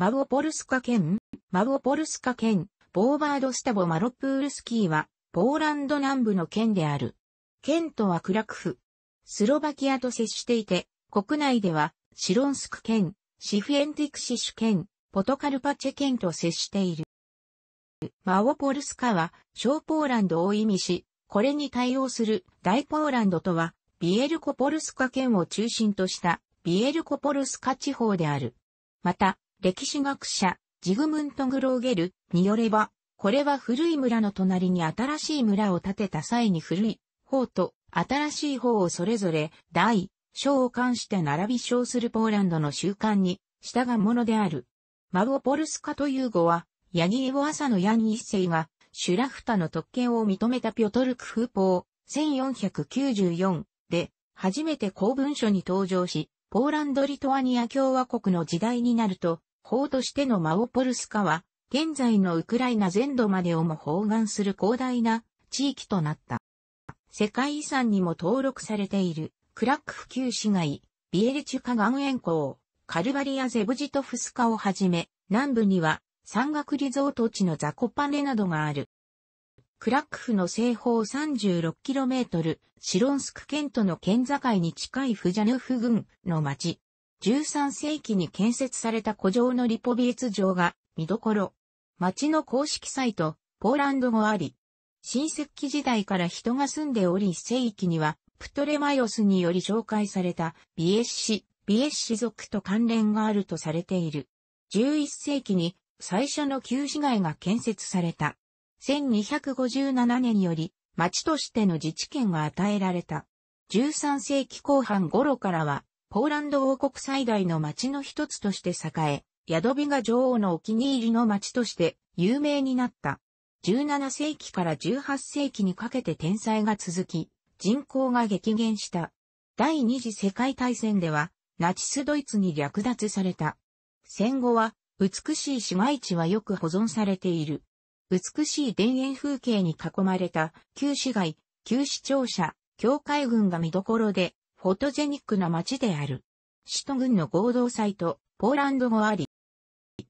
マウオポルスカ県、マウオポルスカ県、ボーバードスタボマロプールスキーは、ポーランド南部の県である。県とはクラクフ。スロバキアと接していて、国内では、シロンスク県、シフエンティクシシュ県、ポトカルパチェ県と接している。マオポルスカは、小ポーランドを意味し、これに対応する大ポーランドとは、ビエルコポルスカ県を中心とした、ビエルコポルスカ地方である。また、歴史学者、ジグムント・グローゲルによれば、これは古い村の隣に新しい村を建てた際に古い方と新しい方をそれぞれ大、小を冠して並び称するポーランドの習慣に従うものである。マウオポルスカという語は、ヤギイア朝のヤン一世が、シュラフタの特権を認めたピョトルク風法、1494で、初めて公文書に登場し、ポーランド・リトアニア共和国の時代になると、法としてのマオポルスカは、現在のウクライナ全土までをも包含する広大な地域となった。世界遺産にも登録されている、クラックフ旧市街、ビエリチュカ岩塩港、カルバリアゼブジトフスカをはじめ、南部には山岳リゾート地のザコパネなどがある。クラックフの西方 36km、シロンスク県との県境に近いフジャヌフ郡の町、13世紀に建設された古城のリポビーツ城が見どころ。町の公式サイト、ポーランド語あり。新石器時代から人が住んでおり世紀には、プトレマイオスにより紹介されたビエッシ、ビエッシ族と関連があるとされている。11世紀に最初の旧市街が建設された。1257年より、町としての自治権が与えられた。13世紀後半頃からは、ポーランド王国最大の町の一つとして栄え、ヤドビが女王のお気に入りの町として有名になった。17世紀から18世紀にかけて天災が続き、人口が激減した。第二次世界大戦では、ナチスドイツに略奪された。戦後は、美しい市街地はよく保存されている。美しい田園風景に囲まれた旧市街、旧市庁舎、教会群が見どころで、フォトジェニックな街である。首都軍の合同サイト、ポーランド語あり。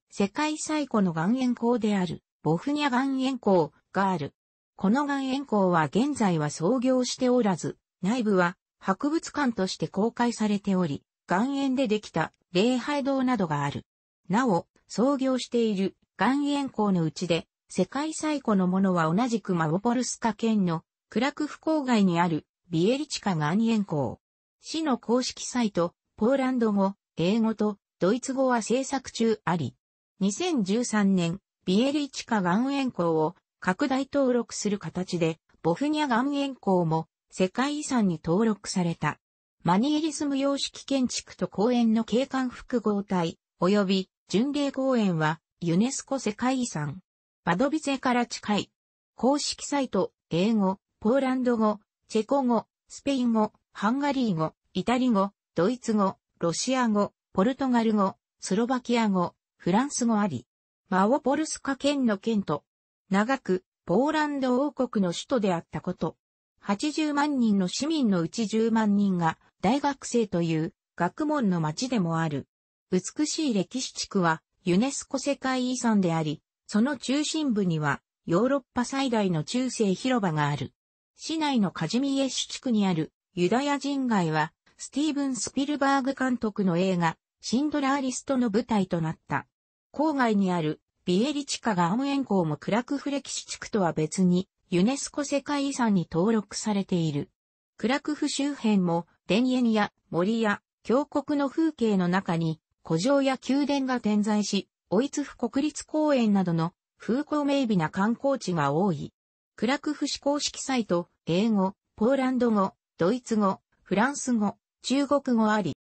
世界最古の岩塩港である、ボフニャ岩塩港がある。この岩塩港は現在は創業しておらず、内部は博物館として公開されており、岩塩でできた礼拝堂などがある。なお、創業している岩塩港のうちで、世界最古のものは同じくマオポルスカ県のクラクフ郊外にあるビエリチカ岩塩港。市の公式サイト、ポーランド語、英語とドイツ語は制作中あり、2013年、ビエリチカ岩塩港を拡大登録する形で、ボフニャ岩塩港も世界遺産に登録された。マニエリスム様式建築と公園の景観複合体、及び巡礼公園はユネスコ世界遺産。バドビゼから近い。公式サイト、英語、ポーランド語、チェコ語、スペイン語、ハンガリー語、イタリ語、ドイツ語、ロシア語、ポルトガル語、スロバキア語、フランス語あり、マオポルスカ県の県と、長く、ポーランド王国の首都であったこと。80万人の市民のうち10万人が大学生という学問の町でもある。美しい歴史地区はユネスコ世界遺産であり、その中心部にはヨーロッパ最大の中世広場がある。市内のカジミエシュ地区にあるユダヤ人街は、スティーブン・スピルバーグ監督の映画、シンドラーリストの舞台となった。郊外にある、ビエリ地下ガーム園港もクラクフレキシ地区とは別に、ユネスコ世界遺産に登録されている。クラクフ周辺も、田園や森や峡谷の風景の中に、古城や宮殿が点在し、オイツフ国立公園などの風光明媚な観光地が多い。クラクフ市公式サイト、英語、ポーランド語、ドイツ語、フランス語、中国語あり。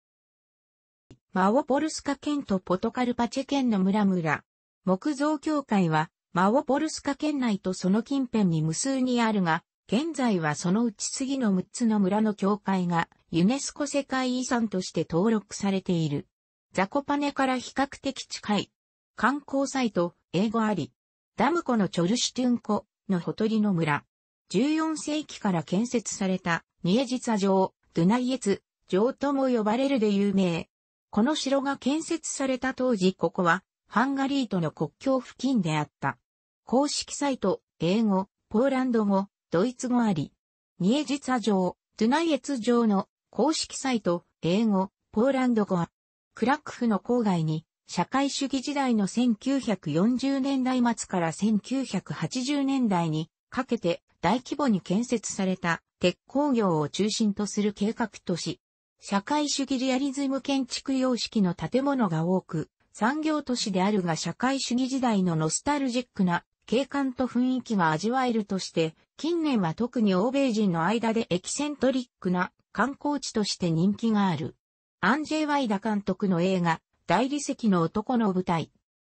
マオポルスカ県とポトカルパチェ県の村々。木造協会は、マオポルスカ県内とその近辺に無数にあるが、現在はそのうち次の6つの村の教会がユネスコ世界遺産として登録されている。ザコパネから比較的近い。観光サイト、英語あり。ダムコのチョルシュトゥンコのほとりの村。14世紀から建設された、ニエジツァ城、ドゥナイエツ、城とも呼ばれるで有名。この城が建設された当時ここは、ハンガリーとの国境付近であった。公式サイト、英語、ポーランド語、ドイツ語あり。ニエジツァ城、ドゥナイエツ城の公式サイト、英語、ポーランド語は、クラックフの郊外に、社会主義時代の1940年代末から1980年代にかけて大規模に建設された鉄鋼業を中心とする計画都市。社会主義リアリズム建築様式の建物が多く、産業都市であるが社会主義時代のノスタルジックな景観と雰囲気が味わえるとして、近年は特に欧米人の間でエキセントリックな観光地として人気がある。アンジェイ・ワイダ監督の映画、大理石の男の舞台。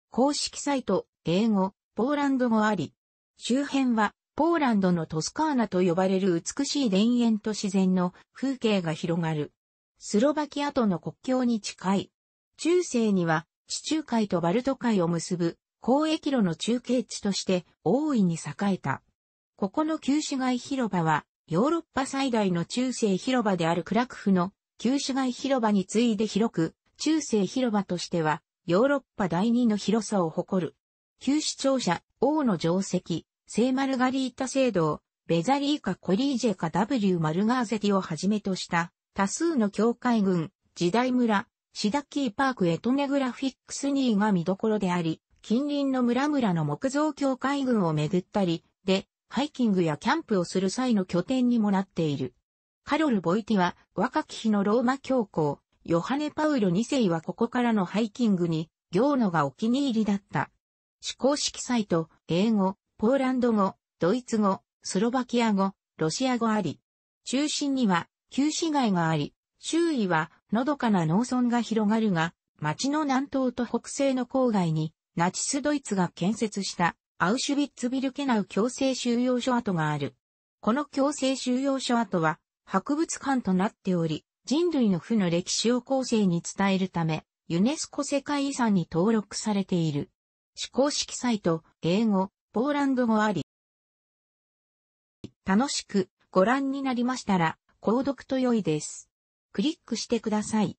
公式サイト、英語、ポーランド語あり。周辺はポーランドのトスカーナと呼ばれる美しい田園と自然の風景が広がる。スロバキアとの国境に近い。中世には地中海とバルト海を結ぶ交易路の中継地として大いに栄えた。ここの旧市街広場はヨーロッパ最大の中世広場であるクラクフの旧市街広場に次いで広く中世広場としてはヨーロッパ第二の広さを誇る。旧市庁舎、王の定石、聖マルガリータ聖堂、ベザリーカ・コリージェカ・ W・ マルガーゼティをはじめとした多数の教会群、時代村、シダッキーパーク・エトネグラフィックスニーが見どころであり、近隣の村々の木造教会群を巡ったり、で、ハイキングやキャンプをする際の拠点にもなっている。カロル・ボイティは若き日のローマ教皇、ヨハネ・パウロ2世はここからのハイキングに、行野がお気に入りだった。思考式サイト、英語、ポーランド語、ドイツ語、スロバキア語、ロシア語あり、中心には旧市街があり、周囲はのどかな農村が広がるが、町の南東と北西の郊外に、ナチスドイツが建設したアウシュビッツビルケナウ強制収容所跡がある。この強制収容所跡は博物館となっており、人類の負の歴史を後世に伝えるため、ユネスコ世界遺産に登録されている。思考式サイト、英語、ポーランド語あり。楽しくご覧になりましたら、購読と良いです。クリックしてください。